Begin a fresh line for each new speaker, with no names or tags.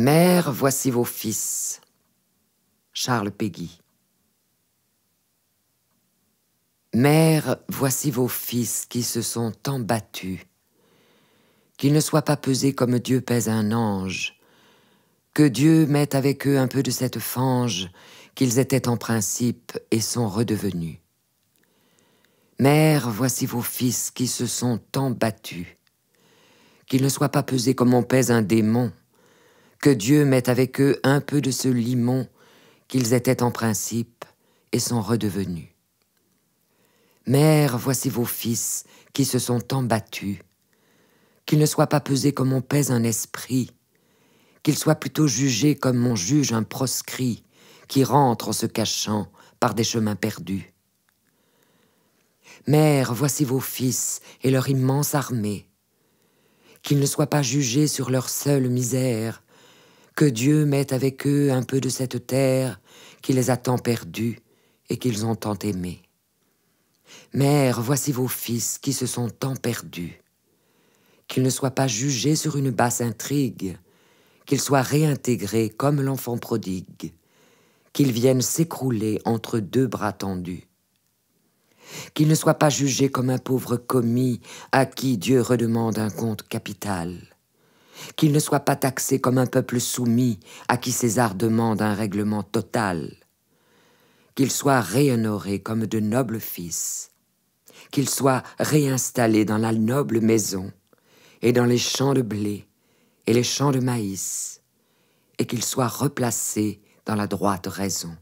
Mère, voici vos fils. Charles Péguy. Mère, voici vos fils qui se sont tant battus. Qu'ils ne soient pas pesés comme Dieu pèse un ange. Que Dieu mette avec eux un peu de cette fange qu'ils étaient en principe et sont redevenus. Mère, voici vos fils qui se sont tant battus. Qu'ils ne soient pas pesés comme on pèse un démon que Dieu mette avec eux un peu de ce limon qu'ils étaient en principe et sont redevenus. Mère, voici vos fils qui se sont tant battus. Qu'ils ne soient pas pesés comme on pèse un esprit, qu'ils soient plutôt jugés comme on juge un proscrit qui rentre en se cachant par des chemins perdus. Mère, voici vos fils et leur immense armée. Qu'ils ne soient pas jugés sur leur seule misère, que Dieu mette avec eux un peu de cette terre qui les a tant perdus et qu'ils ont tant aimés. Mère, voici vos fils qui se sont tant perdus. Qu'ils ne soient pas jugés sur une basse intrigue, qu'ils soient réintégrés comme l'enfant prodigue, qu'ils viennent s'écrouler entre deux bras tendus. Qu'ils ne soient pas jugés comme un pauvre commis à qui Dieu redemande un compte capital qu'il ne soit pas taxé comme un peuple soumis à qui César demande un règlement total, qu'il soit réhonoré comme de nobles fils, qu'il soit réinstallé dans la noble maison, et dans les champs de blé, et les champs de maïs, et qu'il soit replacé dans la droite raison.